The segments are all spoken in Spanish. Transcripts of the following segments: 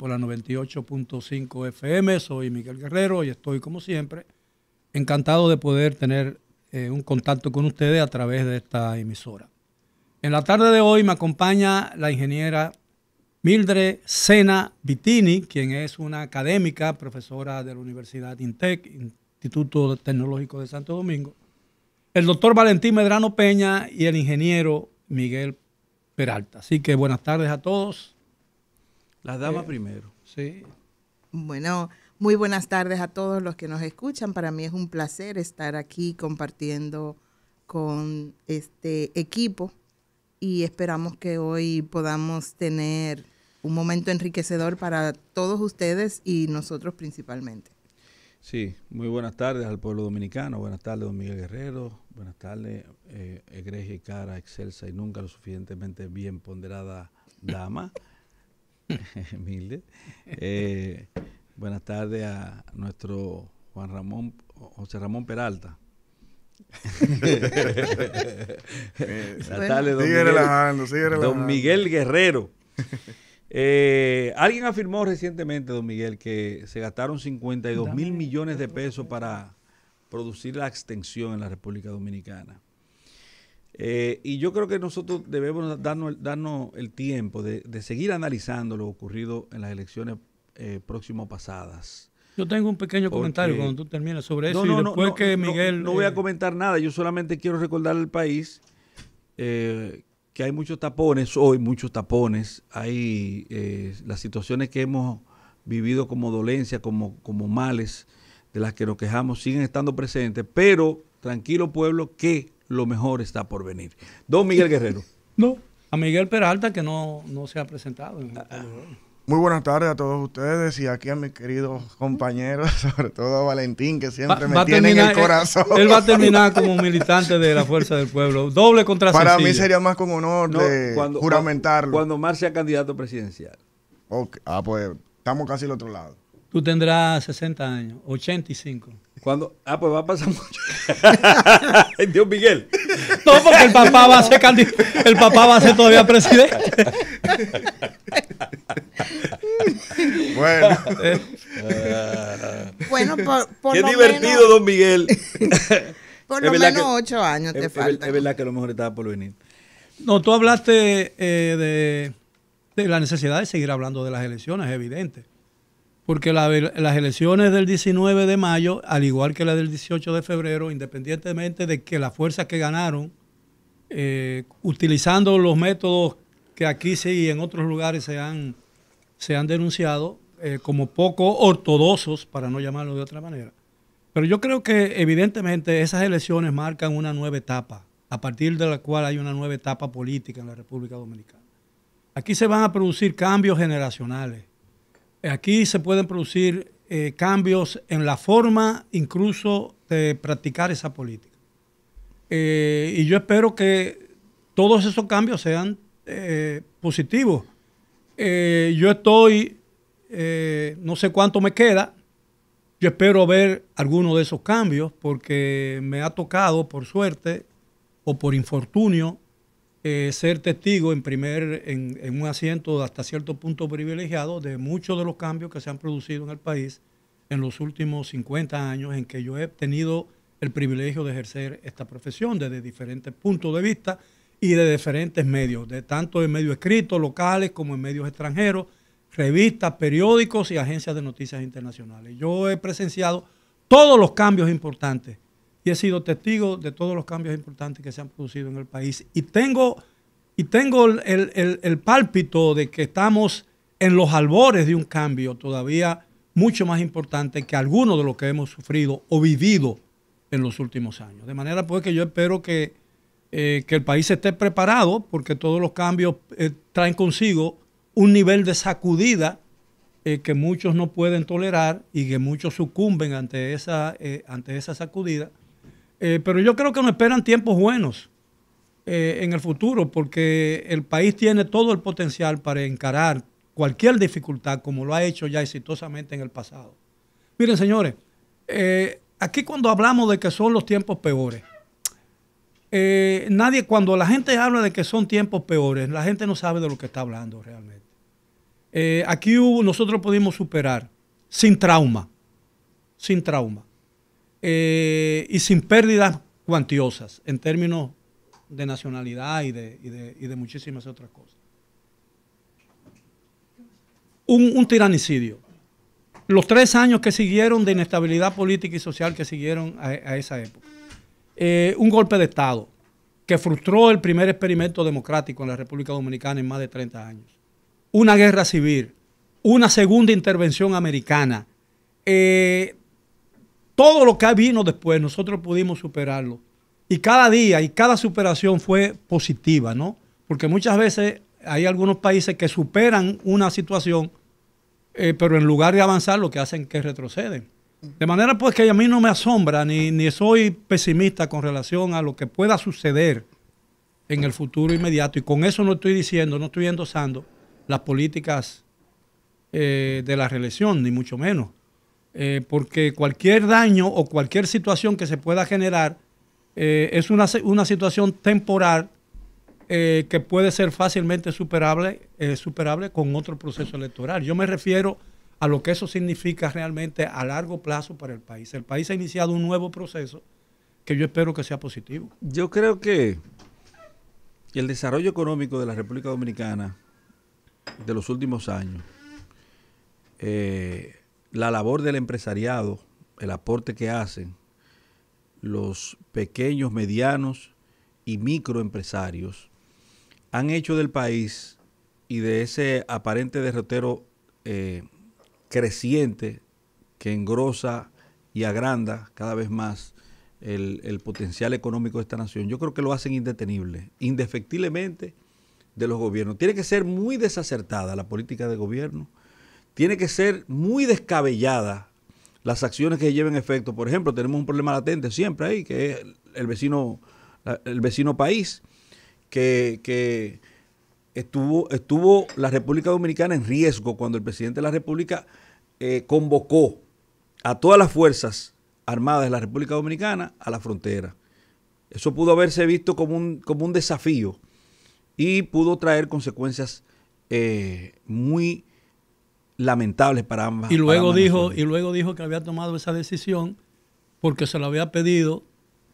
por la 98.5 FM. Soy Miguel Guerrero y estoy, como siempre, encantado de poder tener eh, un contacto con ustedes a través de esta emisora. En la tarde de hoy me acompaña la ingeniera Mildred Sena Vitini, quien es una académica, profesora de la Universidad INTEC, Instituto Tecnológico de Santo Domingo, el doctor Valentín Medrano Peña y el ingeniero Miguel Peralta. Así que buenas tardes a todos. Las damas eh, primero. Sí. Bueno, muy buenas tardes a todos los que nos escuchan. Para mí es un placer estar aquí compartiendo con este equipo y esperamos que hoy podamos tener un momento enriquecedor para todos ustedes y nosotros principalmente. Sí, muy buenas tardes al pueblo dominicano, buenas tardes don Miguel Guerrero, buenas tardes eh, egregia y cara, excelsa y nunca lo suficientemente bien ponderada dama. Eh, buenas tardes a nuestro Juan Ramón, José Ramón Peralta. don, don Miguel Guerrero. Eh, alguien afirmó recientemente, don Miguel, que se gastaron 52 mil millones de pesos para producir la extensión en la República Dominicana. Eh, y yo creo que nosotros debemos darnos, darnos el tiempo de, seguir analizando lo ocurrido en las elecciones próximas eh, próximo pasadas. Yo tengo un pequeño comentario cuando tú termines sobre eso no, después que Miguel... No, voy a eh, comentar nada, yo solamente quiero recordar al país que hay muchos tapones, hoy muchos tapones, hay las situaciones que hemos vivido como dolencia, como, como males de las que nos quejamos, siguen estando presentes, pero tranquilo pueblo que lo mejor está por venir. Don Miguel Guerrero. No, a Miguel Peralta que no, no se ha presentado. Ah, ah. muy buenas tardes a todos ustedes y aquí a mis queridos compañeros, sobre todo a Valentín, que siempre me tiene en el eh, corazón. Él, va a terminar como militante de la Fuerza del Pueblo. Doble contra Para mí sería más con honor juramentarlo. Cuando Mar sea candidato presidencial. Okay. Ah, pues estamos casi al otro lado. Tú tendrás 60 años, 85. Cuando, ah, pues va a pasar mucho. Dios Miguel. No, porque el papá va a ser El papá va a ser todavía presidente. bueno. bueno, Qué divertido, don Miguel. por lo menos ocho años te falta Es verdad que a lo mejor estaba por venir. No, tú hablaste eh, de, de la necesidad de seguir hablando de las elecciones, es evidente porque las elecciones del 19 de mayo, al igual que la del 18 de febrero, independientemente de que las fuerzas que ganaron, eh, utilizando los métodos que aquí sí y en otros lugares se han, se han denunciado, eh, como poco ortodoxos, para no llamarlo de otra manera. Pero yo creo que evidentemente esas elecciones marcan una nueva etapa, a partir de la cual hay una nueva etapa política en la República Dominicana. Aquí se van a producir cambios generacionales Aquí se pueden producir eh, cambios en la forma incluso de practicar esa política. Eh, y yo espero que todos esos cambios sean eh, positivos. yo estoy, no sé cuánto me queda, yo espero ver algunos de esos cambios porque me ha tocado, por suerte o por infortunio, eh, ser testigo en, primer, en, un asiento hasta cierto punto privilegiado de muchos de los cambios que se han producido en el país en los últimos 50 años en que yo he tenido el privilegio de ejercer esta profesión desde diferentes puntos de vista y de diferentes medios, de tanto en medios escritos, locales, como en medios extranjeros, revistas, periódicos y agencias de noticias internacionales. Yo he presenciado todos los cambios importantes y he sido testigo de todos los cambios importantes que se han producido en el país. Y tengo, y tengo el, el, pálpito de que estamos en los albores de un cambio todavía mucho más importante que alguno de los que hemos sufrido o vivido en los últimos años. De manera pues que yo espero que, eh, el país esté preparado porque todos los cambios eh, traen consigo un nivel de sacudida eh, que muchos no pueden tolerar y que muchos sucumben ante esa, ante esa sacudida eh, pero yo creo que nos esperan tiempos buenos eh, en el futuro, porque el país tiene todo el potencial para encarar cualquier dificultad, como lo ha hecho ya exitosamente en el pasado. Miren, señores, eh, aquí cuando hablamos de que son los tiempos peores, nadie, cuando la gente habla de que son tiempos peores, la gente no sabe de lo que está hablando realmente. aquí nosotros pudimos superar sin trauma, sin trauma. Eh, y sin pérdidas cuantiosas en términos de nacionalidad y de, muchísimas otras cosas. Un, tiranicidio. Los tres años que siguieron de inestabilidad política y social que siguieron a, esa época. Eh, un golpe de Estado que frustró el primer experimento democrático en la República Dominicana en más de 30 años. Una guerra civil, una segunda intervención americana, eh, todo lo que vino después, nosotros pudimos superarlo. Y cada día y cada superación fue positiva, ¿no? Porque muchas veces hay algunos países que superan una situación, eh, pero en lugar de avanzar, lo que hacen es que retroceden. De manera pues que a mí no me asombra ni, soy pesimista con relación a lo que pueda suceder en el futuro inmediato. Y con eso no estoy diciendo, no estoy endosando las políticas eh, de la reelección, ni mucho menos. Eh, porque cualquier daño o cualquier situación que se pueda generar eh, es una, situación temporal eh, que puede ser fácilmente superable, superable con otro proceso electoral. Yo me refiero a lo que eso significa realmente a largo plazo para el país. El país ha iniciado un nuevo proceso que yo espero que sea positivo. Yo creo que el desarrollo económico de la República Dominicana de los últimos años eh, la labor del empresariado, el aporte que hacen los pequeños, medianos y microempresarios, han hecho del país y de ese aparente derrotero eh, creciente que engrosa y agranda cada vez más el, el, potencial económico de esta nación. Yo creo que lo hacen indetenible, indefectiblemente de los gobiernos. Tiene que ser muy desacertada la política de gobierno tiene que ser muy descabellada las acciones que lleven efecto. Por ejemplo, tenemos un problema latente siempre ahí, que es el vecino, el vecino país, que, estuvo, estuvo la República Dominicana en riesgo cuando el presidente de la República eh, convocó a todas las fuerzas armadas de la República Dominicana a la frontera. Eso pudo haberse visto como un, como un desafío y pudo traer consecuencias eh, muy lamentable para ambas. Y luego dijo, y luego dijo que había tomado esa decisión porque se lo había pedido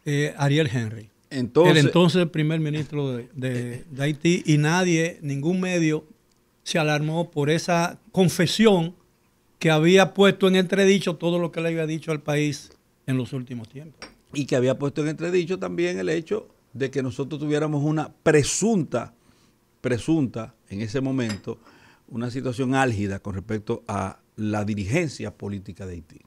eh, Ariel Henry. Entonces, el entonces primer ministro de, Haití y nadie, ningún medio se alarmó por esa confesión que había puesto en entredicho todo lo que le había dicho al país en los últimos tiempos. Y que había puesto en entredicho también el hecho de que nosotros tuviéramos una presunta, presunta en ese momento, una situación álgida con respecto a la dirigencia política de Haití.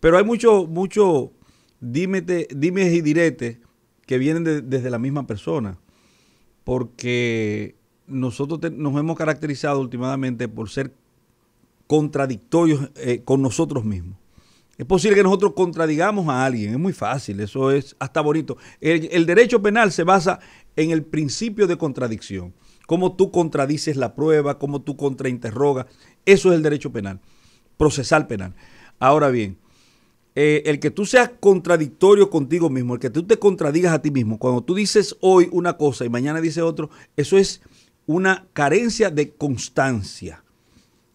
Pero hay mucho, mucho dímete, y direte que vienen desde la misma persona, porque nosotros nos hemos caracterizado últimamente por ser contradictorios eh, con nosotros mismos. Es posible que nosotros contradigamos a alguien, es muy fácil, eso es hasta bonito. el, derecho penal se basa en el principio de contradicción cómo tú contradices la prueba, cómo tú contrainterrogas. Eso es el derecho penal, procesal penal. Ahora bien, eh, el que tú seas contradictorio contigo mismo, el que tú te contradigas a ti mismo, cuando tú dices hoy una cosa y mañana dices otro, eso es una carencia de constancia.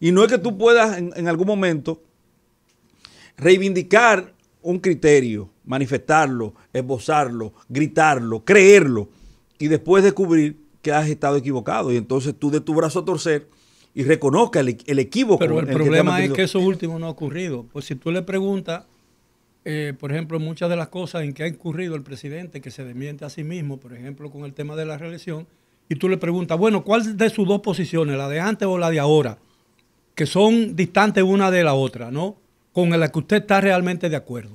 Y no es que tú puedas en, en algún momento reivindicar un criterio, manifestarlo, esbozarlo, gritarlo, creerlo y después descubrir que has estado equivocado. Y entonces tú de tu brazo torcer y reconozca el, el equívoco. Pero el, problema es que eso último no ha ocurrido. Pues si tú le preguntas, eh, por ejemplo, muchas de las cosas en que ha incurrido el presidente, que se desmiente a sí mismo, por ejemplo, con el tema de la reelección, y tú le preguntas, bueno, ¿cuál de sus dos posiciones, la de antes o la de ahora, que son distantes una de la otra, ¿no? Con la que usted está realmente de acuerdo?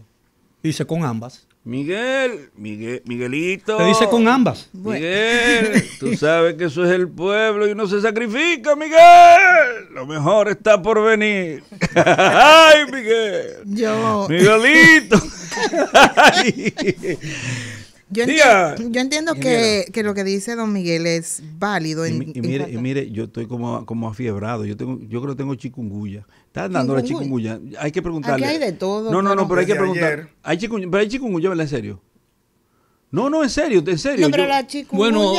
Dice, con ambas. Miguel, Miguelito. Te dice con ambas. Miguel, tú sabes que eso es el pueblo y uno se sacrifica, Miguel. Lo mejor está por venir. Ay, Miguel. Yo. Miguelito. Yo, entiendo, que, lo que dice don Miguel es válido. y, mire, yo estoy como, como afiebrado. Yo tengo, yo creo que tengo chikungunya. ¿Estás dando la chikungunya. Hay que preguntarle. Aquí hay de todo. No, no, no, pero hay que preguntar. Hay chikungunya, pero hay chikungunya, ¿verdad? En serio. No, no, en serio, en serio. No, pero bueno,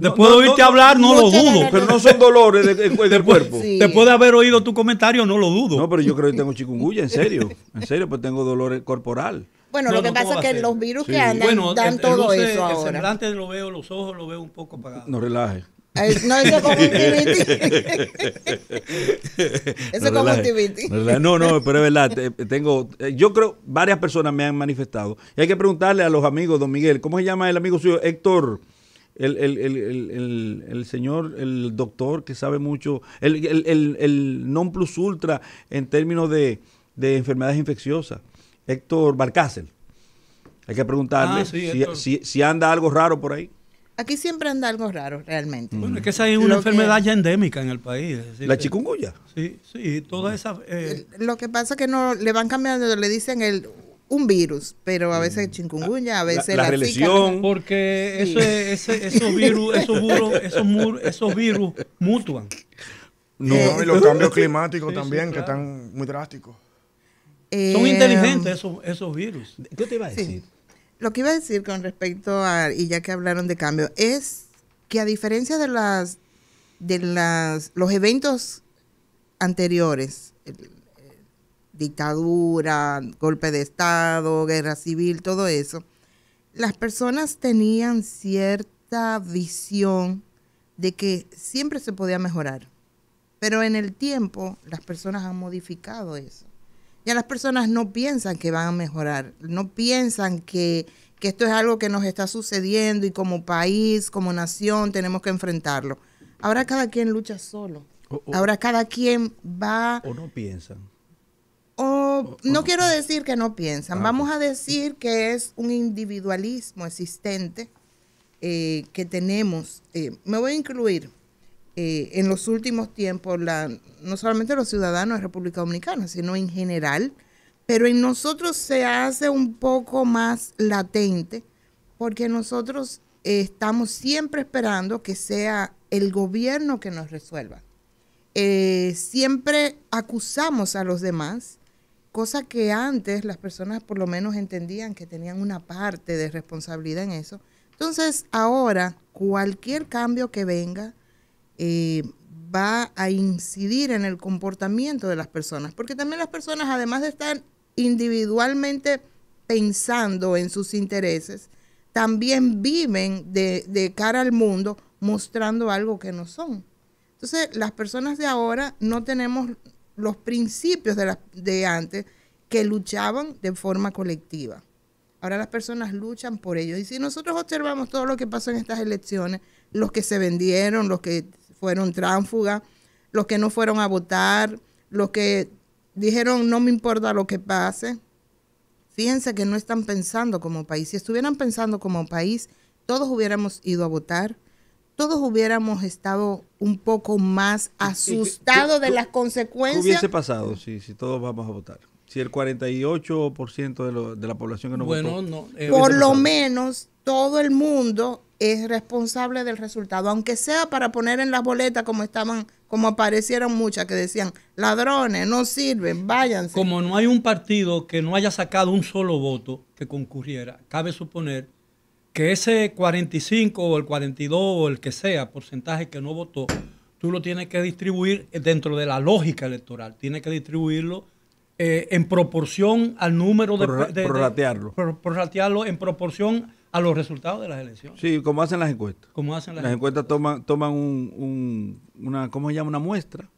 Después de oírte hablar, no lo dudo. Pero no son dolores del cuerpo. Después de haber oído tu comentario, no lo dudo. No, pero yo creo que tengo chikungunya, en serio. En serio, pues tengo dolores corporal. Bueno, lo que pasa es que los virus que andan dan todo eso ahora. El semblante lo veo, los ojos lo veo un poco apagado. No relaje. No, eso es Timothy. eso es tibiti. No, no, pero es verdad. Tengo, eh, yo creo, varias personas me han manifestado. Y hay que preguntarle a los amigos, don Miguel, ¿cómo se llama el amigo suyo? Héctor. El, el, el, el, señor, el doctor que sabe mucho, el, non plus ultra en términos de, de enfermedades infecciosas. Héctor Barcácel. Hay que preguntarle ah, si, anda algo raro por ahí. Aquí siempre anda algo raro, realmente. Bueno, es que esa es una enfermedad ya endémica en el país. ¿La chikungunya? Sí, sí, toda esa... Eh, lo que pasa es que no le van cambiando, le dicen el un virus, pero a veces mm. chikungunya, a veces la, la, Porque ese, ese, esos virus, esos virus, esos, virus mutuan. No, y los eh, cambios climáticos también, que están muy drásticos. Son eh, inteligentes esos, virus. ¿Qué te iba a decir? Lo que iba a decir con respecto a, y ya que hablaron de cambio, es que a diferencia de las de las los eventos anteriores, dictadura, golpe de Estado, guerra civil, todo eso, las personas tenían cierta visión de que siempre se podía mejorar. Pero en el tiempo las personas han modificado eso ya las personas no piensan que van a mejorar, no piensan que, esto es algo que nos está sucediendo y como país, como nación, tenemos que enfrentarlo. Ahora cada quien lucha solo. Ahora cada quien va... O no piensan. O, no, quiero decir que no piensan, ah, vamos a decir que es un individualismo existente eh, que tenemos. Eh, me voy a incluir eh, en los últimos tiempos, la, no solamente los ciudadanos de República Dominicana, sino en general, pero en nosotros se hace un poco más latente porque nosotros eh, estamos siempre esperando que sea el gobierno que nos resuelva. Eh, siempre acusamos a los demás, cosa que antes las personas por lo menos entendían que tenían una parte de responsabilidad en eso. Entonces, ahora, cualquier cambio que venga, eh, va a incidir en el comportamiento de las personas, porque también las personas, además de estar individualmente pensando en sus intereses, también viven de, cara al mundo mostrando algo que no son. Entonces, las personas de ahora no tenemos los principios de, de antes que luchaban de forma colectiva. Ahora las personas luchan por ellos. Y si nosotros observamos todo lo que pasó en estas elecciones, los que se vendieron, los que fueron tránfugas, los que no fueron a votar, los que dijeron no me importa lo que pase. Fíjense que no están pensando como país. Si estuvieran pensando como país, todos hubiéramos ido a votar, todos hubiéramos estado un poco más asustados de las consecuencias. hubiese pasado si, si todos vamos a votar? Si el 48% de, de la población que no bueno, votó. No, eh, por lo menos todo el mundo es responsable del resultado, aunque sea para poner en las boletas como estaban, como aparecieron muchas que decían, ladrones, no sirven, váyanse. Como no hay un partido que no haya sacado un solo voto que concurriera, cabe suponer que ese 45 o el 42 o el que sea porcentaje que no votó, tú lo tienes que distribuir dentro de la lógica electoral, tienes que distribuirlo eh, en proporción al número de... en proporción a los resultados de las elecciones. Sí, como hacen las encuestas. Como hacen las, las encuestas. toman, toman un, una, ¿cómo se llama? Una muestra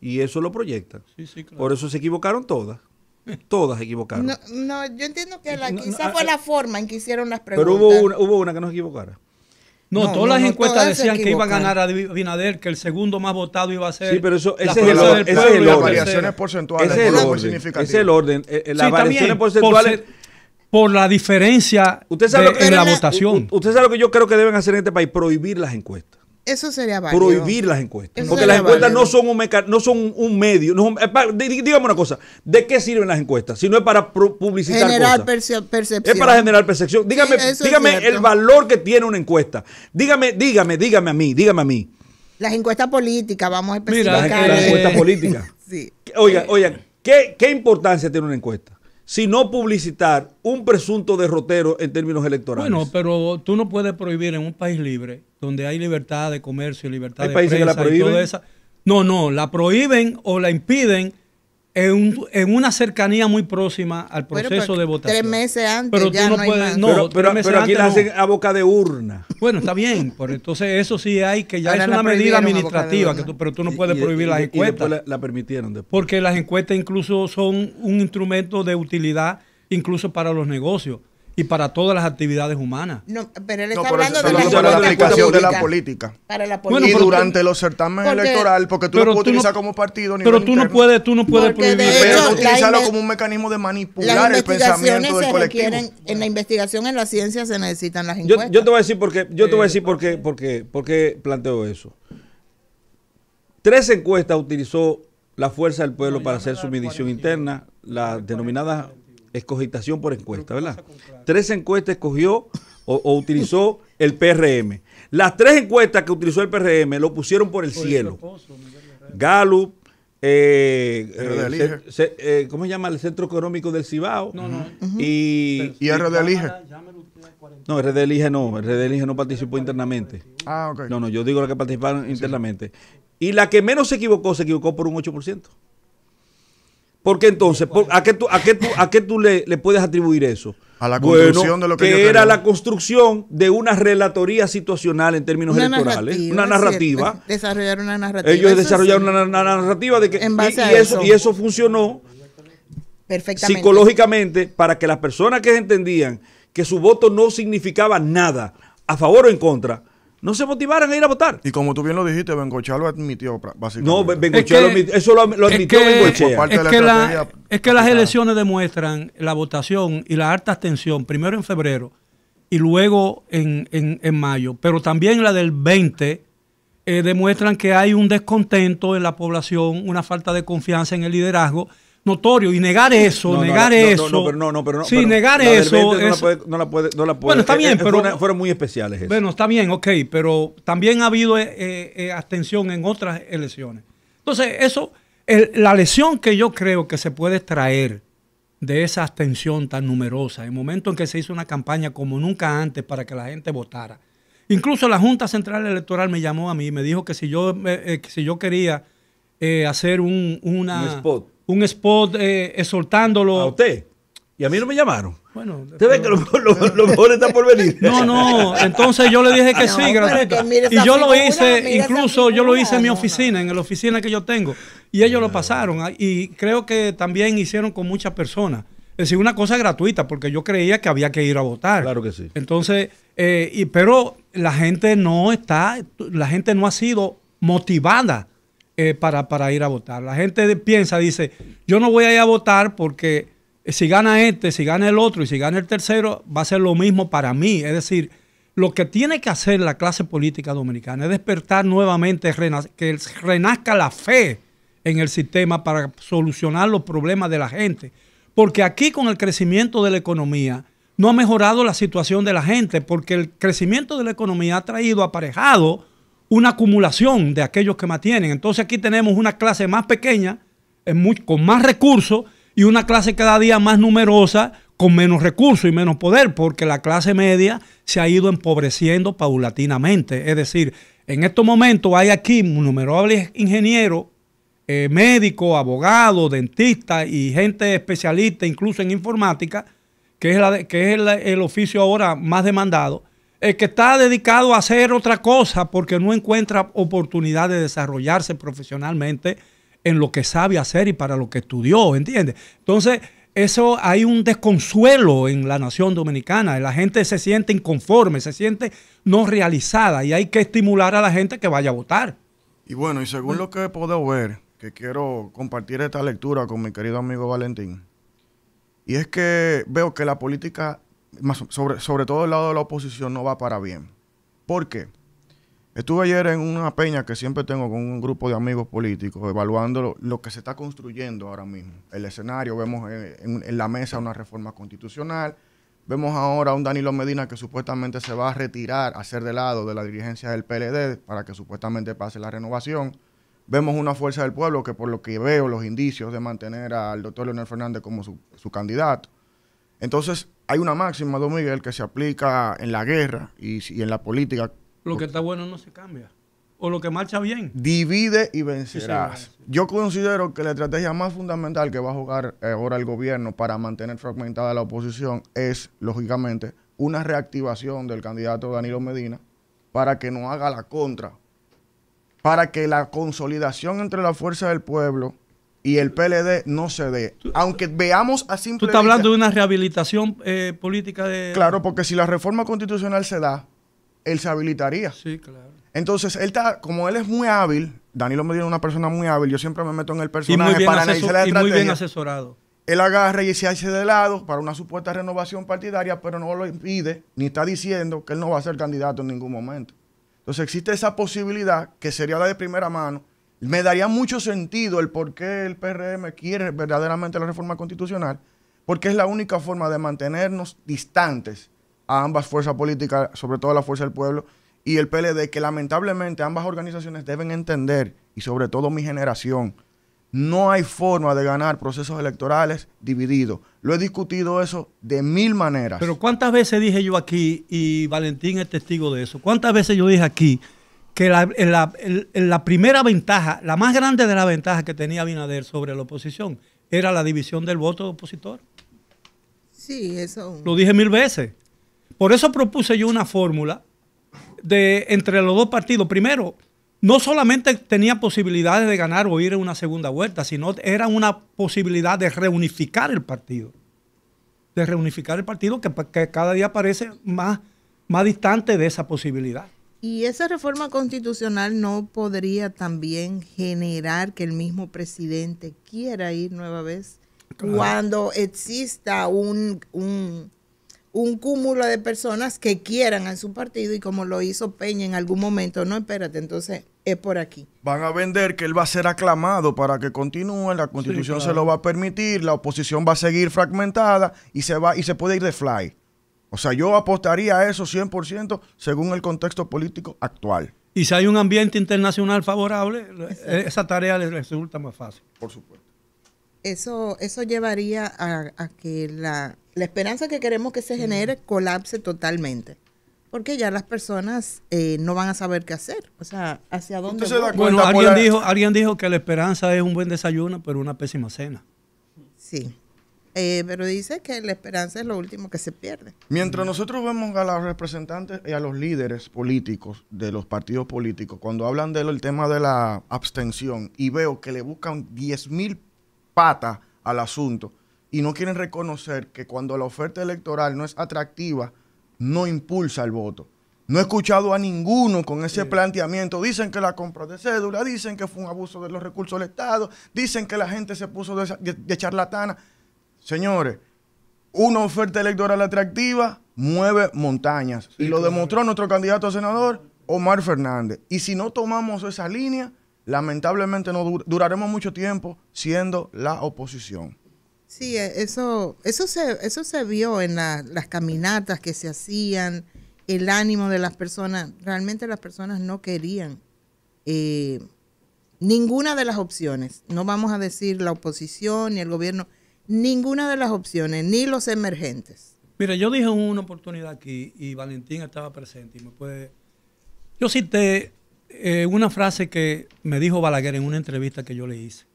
y eso lo proyectan. Sí, Por eso se equivocaron todas. Todas equivocaron. No, yo entiendo que la, quizás ah, fue la ah. forma en que hicieron las preguntas. Pero hubo una, hubo una que no se equivocara. No, todas las encuestas decían que iba a ganar a Binader, que el segundo más votado iba a ser. Sí, pero eso, ese es el, orden. Las variaciones porcentuales. Ese es el es el orden. Eh, eh, las variaciones porcentuales por la diferencia en la, votación. Usted sabe lo que yo creo que deben hacer en este país, prohibir las encuestas. Eso sería válido. Prohibir las encuestas. porque las encuestas no son, un no son un medio. No eh, dígame una cosa, ¿de qué sirven las encuestas? Si no es para publicitar generar cosas. percepción. Es para generar percepción. Dígame, dígame el valor que tiene una encuesta. Dígame, dígame, dígame a mí, dígame a mí. Las encuestas políticas, vamos a especificar. Mira, las, encuestas políticas. Oiga, ¿qué importancia tiene una encuesta? sino publicitar un presunto derrotero en términos electorales. Bueno, pero tú no puedes prohibir en un país libre, donde hay libertad de comercio, libertad ¿Hay de países que la prohíben? esa... No, no, la prohíben o la impiden en, en, una cercanía muy próxima al proceso de votación. Tres meses antes. ya no, pero, aquí la hacen a boca de urna. Bueno, está bien. Pero entonces, eso sí hay que ya es una medida administrativa, que pero tú no puedes prohibir las encuestas. la, la, permitieron después. Porque las encuestas incluso son un instrumento de utilidad, incluso para los negocios y para todas las actividades humanas. No, pero él está hablando, de, la, aplicación de la política. Para la política. Bueno, y durante los certámenes electorales, porque tú no puedes utilizar como partido. Pero tú no puedes, tú no puedes prohibir. Pero utilizarlo como un mecanismo de manipular el pensamiento del colectivo. En la investigación, en la ciencia, se necesitan las encuestas. Yo, te voy a decir porque yo te voy a decir por qué, eh, por por qué planteo eso. Tres encuestas utilizó la Fuerza del Pueblo para hacer su medición interna, las denominadas escogitación por encuesta, ¿verdad? Tres encuestas escogió o, utilizó el PRM. Las tres encuestas que utilizó el PRM lo pusieron por el cielo. Gallup, eh, eh, eh, ¿cómo se llama? El Centro Económico del Cibao. No, no. Y, ¿Y Elige. No, RD Elige no. Elige no participó internamente. Ah, ok. No, no, yo digo la que participaron internamente. Y la que menos se equivocó, se equivocó por un 8%. Porque entonces, por, ¿a qué tú, a qué tú, a qué tú le, puedes atribuir eso? A la construcción de lo que, era la construcción de una relatoría situacional en términos electorales, una narrativa. Desarrollar una narrativa. Ellos desarrollaron una, narrativa de que y, eso. y eso funcionó Perfectamente. psicológicamente para que las personas que entendían que su voto no significaba nada a favor o en contra, no se motivaran a ir a votar. Y como tú bien lo dijiste, Bengochea lo admitió básicamente. No, Bengochea lo admitió, eso lo, admitió Es, que es que las elecciones demuestran la votación y la alta abstención, primero en febrero y luego en, mayo, pero también la del 20 eh, demuestran que hay un descontento en la población, una falta de confianza en el liderazgo notorio y negar eso, negar eso. No, no, Sí, negar eso. no, la puede, no, la puede, Bueno, está eh, bien, eh, pero. fueron muy especiales. Bueno, está bien, ok, pero también ha habido eh, abstención en otras elecciones. Entonces, eso, la lesión que yo creo que se puede extraer de esa abstención tan numerosa, el momento en que se hizo una campaña como nunca antes para que la gente votara. Incluso la Junta Central Electoral me llamó a mí y me dijo que si yo, que si yo quería hacer un, una, un spot un spot eh, exhortándolo. ¿A usted? Y a mí no me llamaron. Bueno, Usted ve que lo, mejor está por venir? No, no, entonces yo le dije que sí, gracias. y yo lo hice, incluso yo lo hice en mi oficina, en la oficina que yo tengo. Y ellos lo pasaron. Ah, y creo que también hicieron con muchas personas. Es decir, una cosa gratuita, porque yo creía que había que ir a votar. Claro que sí. Entonces, eh, y, pero la gente no está, la gente no ha sido motivada eh, para, para, ir a votar. La gente piensa, dice, yo no voy a ir a votar porque si gana este, si gana el otro y si gana el tercero, va a ser lo mismo para mí. Es decir, lo que tiene que hacer la clase política dominicana es despertar nuevamente, que renazca la fe en el sistema para solucionar los problemas de la gente. Porque aquí con el crecimiento de la economía no ha mejorado la situación de la gente, porque el crecimiento de la economía ha traído aparejado una acumulación de aquellos que más tienen. Entonces aquí tenemos una clase más pequeña, con más recursos, y una clase cada día más numerosa, con menos recursos y menos poder, porque la clase media se ha ido empobreciendo paulatinamente. Es decir, en estos momentos hay aquí numerables ingenieros, eh, médicos, abogados, dentistas y gente especialista incluso en informática, que es, la que es el oficio ahora más demandado el eh, que está dedicado a hacer otra cosa porque no encuentra oportunidad de desarrollarse profesionalmente en lo que sabe hacer y para lo que estudió, ¿entiendes? Entonces, eso hay un desconsuelo en la nación dominicana. La gente se siente inconforme, se siente no realizada y hay que estimular a la gente que vaya a votar. Y bueno, y según lo que puedo ver, que quiero compartir esta lectura con mi querido amigo Valentín, y es que veo que la política sobre, sobre todo el lado de la oposición, no va para bien. ¿Por qué? Estuve ayer en una peña que siempre tengo con un grupo de amigos políticos, evaluando lo, que se está construyendo ahora mismo. El escenario, vemos eh, en, la mesa una reforma constitucional, vemos ahora a un Danilo Medina que supuestamente se va a retirar, a ser de lado de la dirigencia del PLD para que supuestamente pase la renovación. Vemos una fuerza del pueblo que por lo que veo los indicios de mantener al doctor Leonel Fernández como su candidato. Entonces, hay una máxima, Don Miguel, que se aplica en la guerra y, en la política. Lo que está bueno no se cambia. O lo que marcha bien. Divide y vencerás. Yo considero que la estrategia más fundamental que va a jugar eh, ahora el gobierno para mantener fragmentada la oposición es, lógicamente, una reactivación del candidato Danilo Medina para que no haga la contra. Para que la consolidación entre la fuerza del pueblo y el PLD no se dé. Aunque veamos a simple Tú estás hablando de una rehabilitación eh, política de... Claro, porque si la reforma constitucional se da, él se habilitaría. Sí, claro. Entonces, él está, como él es muy hábil, Danilo Medina es una persona muy hábil, yo siempre me meto en el personaje para analizar la estrategia. Y muy bien asesorado. Él agarra y se hace de lado para una supuesta renovación partidaria, pero no lo impide, ni está diciendo que él no va a ser candidato en ningún momento. Entonces existe esa posibilidad, que sería la de primera mano, me daría mucho sentido el por qué el PRM quiere verdaderamente la reforma constitucional, porque es la única forma de mantenernos distantes a ambas fuerzas políticas, sobre todo a la Fuerza del Pueblo y el PLD, que lamentablemente ambas organizaciones deben entender, y sobre todo mi generación, no hay forma de ganar procesos electorales divididos. Lo he discutido eso de mil maneras. Pero ¿cuántas veces dije yo aquí, y Valentín es testigo de eso, cuántas veces yo dije aquí que la, primera ventaja, la más grande de las ventajas que tenía Binader sobre la oposición, era la división del voto opositor. Sí, eso. Lo dije mil veces. Por eso propuse yo una fórmula de entre los dos partidos. Primero, no solamente tenía posibilidades de ganar o ir en una segunda vuelta, sino era una posibilidad de reunificar el partido. De reunificar el partido que, que cada día parece más, más distante de esa posibilidad. Y esa reforma constitucional no podría también generar que el mismo presidente quiera ir nueva vez cuando exista un, un, cúmulo de personas que quieran a su partido y como lo hizo Peña en algún momento, no, espérate, entonces es por aquí. Van a vender que él va a ser aclamado para que continúe, la constitución se lo va a permitir, la oposición va a seguir fragmentada y se, va, y se puede ir de fly. O sea, yo apostaría a eso 100% según el contexto político actual. Y si hay un ambiente internacional favorable, eh, esa tarea les resulta más fácil. Por supuesto. Eso, eso llevaría a, que la, esperanza que queremos que se genere colapse totalmente. Porque ya las personas eh, no van a saber qué hacer. O sea, ¿hacia dónde? Se bueno, alguien, dijo, alguien dijo que la esperanza es un buen desayuno, pero una pésima cena. Sí. Eh, pero dice que la esperanza es lo último que se pierde. Mientras mm. nosotros vemos a los representantes y a los líderes políticos de los partidos políticos, cuando hablan del tema de la abstención y veo que le buscan 10.000 patas al asunto y no quieren reconocer que cuando la oferta electoral no es atractiva, no impulsa el voto. No he escuchado a ninguno con ese planteamiento. Dicen que la compra de cédula, dicen que fue un abuso de los recursos del Estado, dicen que la gente se puso de charlatana. Señores, una oferta electoral atractiva mueve montañas. y lo demostró nuestro candidato a senador, Omar Fernández. Y si no tomamos esa línea, lamentablemente no duraremos mucho tiempo siendo la oposición. Sí, eh, eso, eso, se, eso se vio en las caminatas que se hacían, el ánimo de las personas. Realmente las personas no querían eh, ninguna de las opciones. No vamos a decir la oposición ni el gobierno ninguna de las opciones, ni los emergentes. Mira, yo dije una oportunidad aquí y Valentín estaba presente y me puede... Yo cité eh, una frase que me dijo Balaguer en una entrevista que yo le hice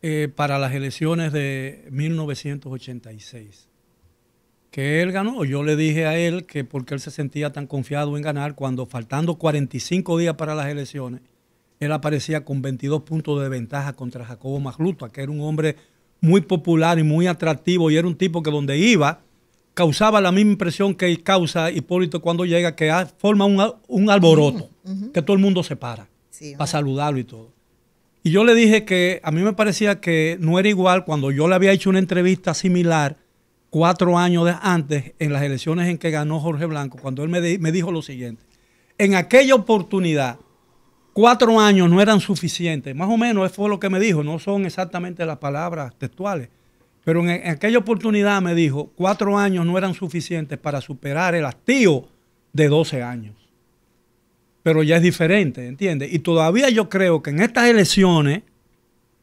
eh, para las elecciones de 1986, que él ganó. Yo le dije a él que porque él se sentía tan confiado en ganar cuando faltando 45 días para las elecciones, él aparecía con 22 puntos de ventaja contra Jacobo Magluto, que era un hombre muy popular y muy atractivo y era un tipo que donde iba causaba la misma impresión que causa Hipólito cuando llega, que forma un, alboroto, que todo el mundo se para para saludarlo y todo. Y yo le dije que a mí me parecía que no era igual cuando yo le había hecho una entrevista similar cuatro años antes en las elecciones en que ganó Jorge Blanco, cuando él me, me dijo lo siguiente. En aquella oportunidad cuatro años no eran suficientes. Más o menos eso fue lo que me dijo. No son exactamente las palabras textuales. Pero en, aquella oportunidad me dijo, cuatro años no eran suficientes para superar el hastío de 12 años. Pero ya es diferente, ¿entiendes? Y todavía yo creo que en estas elecciones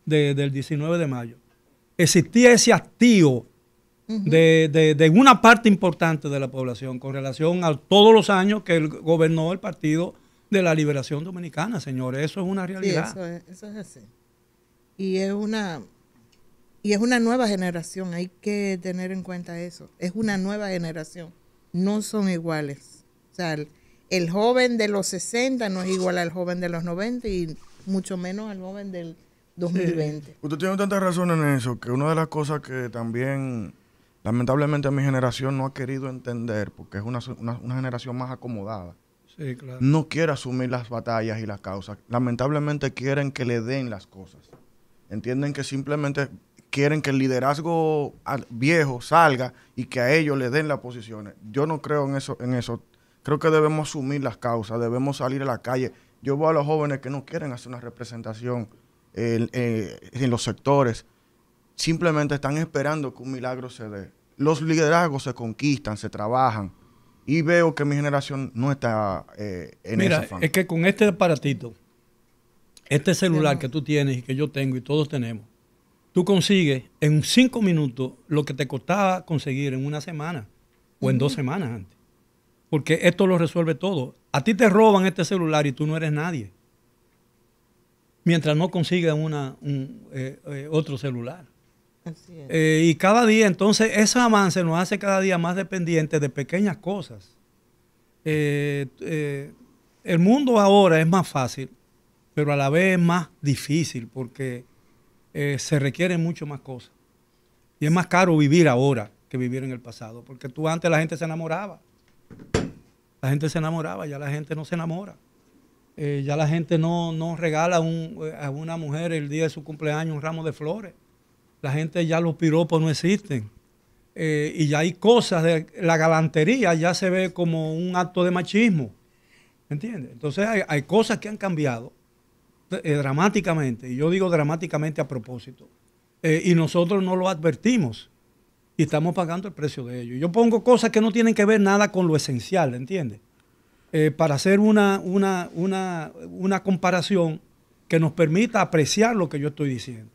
del 19 de mayo existía ese hastío de, de, una parte importante de la población con relación a todos los años que gobernó el partido de la liberación dominicana, señores. Eso es una realidad. eso, es, así. Y es una y es una nueva generación, hay que tener en cuenta eso. Es una nueva generación. No son iguales. O sea, el, joven de los 60 no es igual al joven de los 90 y mucho menos al joven del 2020. Usted tiene tanta razón en eso, que una de las cosas que también lamentablemente mi generación no ha querido entender, porque es una, una generación más acomodada, no quiere asumir las batallas y las causas. Lamentablemente quieren que le den las cosas. Entienden que simplemente quieren que el liderazgo viejo salga y que a ellos le den las posiciones. Yo no creo en eso, en eso. Creo que debemos asumir las causas, debemos salir a la calle. Yo veo a los jóvenes que no quieren hacer una representación en los sectores. Simplemente están esperando que un milagro se dé. Los liderazgos se conquistan, se trabajan y veo que mi generación no está eh, en Mira, esa Es que con este aparatito, este celular que tú tienes y que yo tengo y todos tenemos, tú consigues en cinco minutos lo que te costaba conseguir en una semana o en dos semanas antes. Porque esto lo resuelve todo. A ti te roban este celular y tú no eres nadie. Mientras no consigas una, eh, eh, otro celular. Eh, y cada día, entonces, ese avance nos hace cada día más dependientes de pequeñas cosas. Eh, eh, el mundo ahora es más fácil, pero a la vez es más difícil porque se requieren mucho más cosas. Y es más caro vivir ahora que vivir en el pasado, porque tú antes la gente se enamoraba. La gente se enamoraba, ya la gente no se enamora. ya la gente no, regala a una mujer el día de su cumpleaños un ramo de flores la gente ya los piropos no existen. Eh, y ya hay cosas de la galantería, ya se ve como un acto de machismo. ¿Entiendes? Entonces hay, cosas que han cambiado eh, dramáticamente, y yo digo dramáticamente a propósito, eh, y nosotros no lo advertimos y estamos pagando el precio de ello. Yo pongo cosas que no tienen que ver nada con lo esencial, ¿entiendes? para hacer una, una comparación que nos permita apreciar lo que yo estoy diciendo.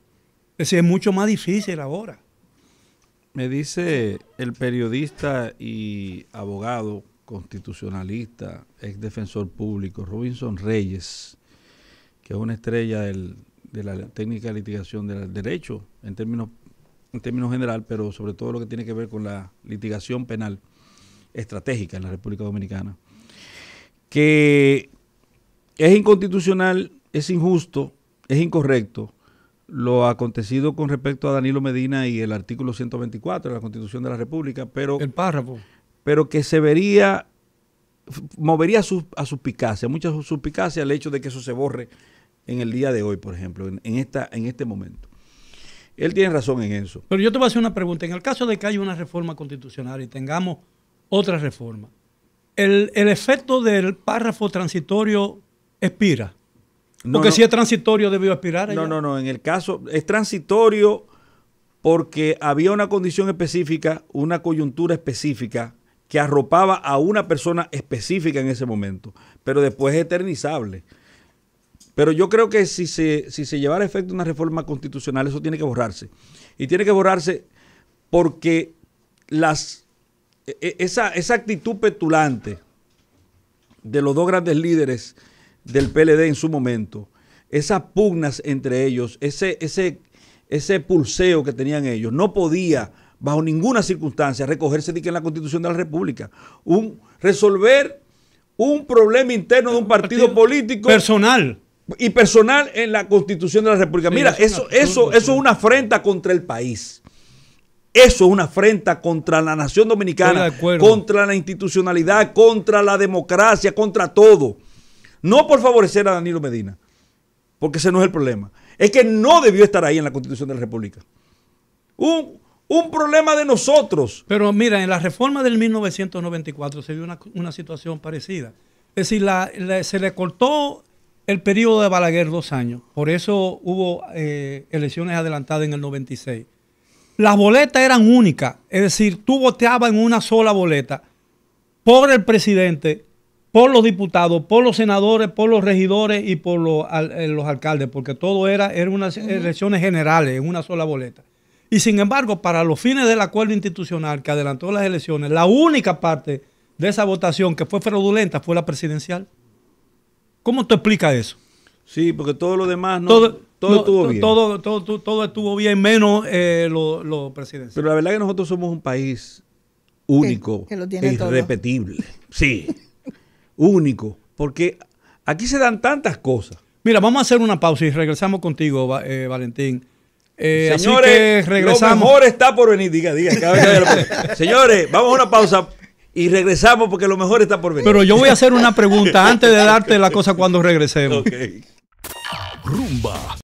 Es es mucho más difícil ahora. Me dice el periodista y abogado constitucionalista, ex defensor público, Robinson Reyes, que es una estrella de la técnica de litigación del derecho en términos, en términos general, pero sobre todo lo que tiene que ver con la litigación penal estratégica en la República Dominicana, que es inconstitucional, es injusto, es incorrecto lo acontecido con respecto a Danilo Medina y el artículo 124 de la Constitución de la República, pero... El párrafo. Pero que se vería, movería su, a suspicacia, mucha suspicacia el hecho de que eso se borre en el día de hoy, por ejemplo, en, en, esta, en este momento. Él tiene razón en eso. Pero yo te voy a hacer una pregunta. En el caso de que haya una reforma constitucional y tengamos otra reforma, ¿el, el efecto del párrafo transitorio expira? No, porque si es transitorio debió aspirar No, no, no, en el caso es transitorio porque había una condición específica, una coyuntura específica que arropaba a una persona específica en ese momento, pero después es eternizable. Pero yo creo que si se, si se llevara a efecto una reforma constitucional, eso tiene que borrarse. Y tiene que borrarse porque las, e, e, esa, esa actitud petulante de los dos grandes líderes, del PLD en su momento, esas pugnas entre ellos, ese, ese, ese pulseo que tenían ellos, no podía bajo ninguna circunstancia recogerse de que en la Constitución de la República. Un, resolver un problema interno de un partido, político. Personal. Y personal en la Constitución de la República. Mira, eso, eso, eso es una afrenta contra el país. Eso es una afrenta contra la nación dominicana, contra la institucionalidad, contra la democracia, contra todo. No por favorecer a Danilo Medina, porque ese no es el problema. Es que no debió estar ahí en la Constitución de la República. Un, problema de nosotros. Pero mira, en la reforma del 1994 se dio una, situación parecida. Es decir, se le cortó el periodo de Balaguer dos años. Por eso hubo eh, elecciones adelantadas en el 96. Las boletas eran únicas. Es decir, tú voteabas en una sola boleta por el presidente por los diputados, por los senadores, por los regidores y por los, eh, alcaldes, porque todo era, era unas elecciones generales en una sola boleta. Y sin embargo, para los fines del acuerdo institucional que adelantó las elecciones, la única parte de esa votación que fue fraudulenta fue la presidencial. ¿Cómo tú explica eso? Sí, porque todo lo demás no. Todo, estuvo bien. Todo, todo, estuvo bien, menos eh, los lo, presidencial. Pero la verdad es que nosotros somos un país único irrepetible. Sí único, porque aquí se dan tantas cosas. Mira, vamos a hacer una pausa y regresamos contigo, eh, Valentín. Eh, Señores, regresamos. lo mejor está por venir. Diga, diga. Señores, vamos a una pausa y regresamos porque lo mejor está por venir. Pero yo voy a hacer una pregunta antes de darte la cosa cuando regresemos. Rumba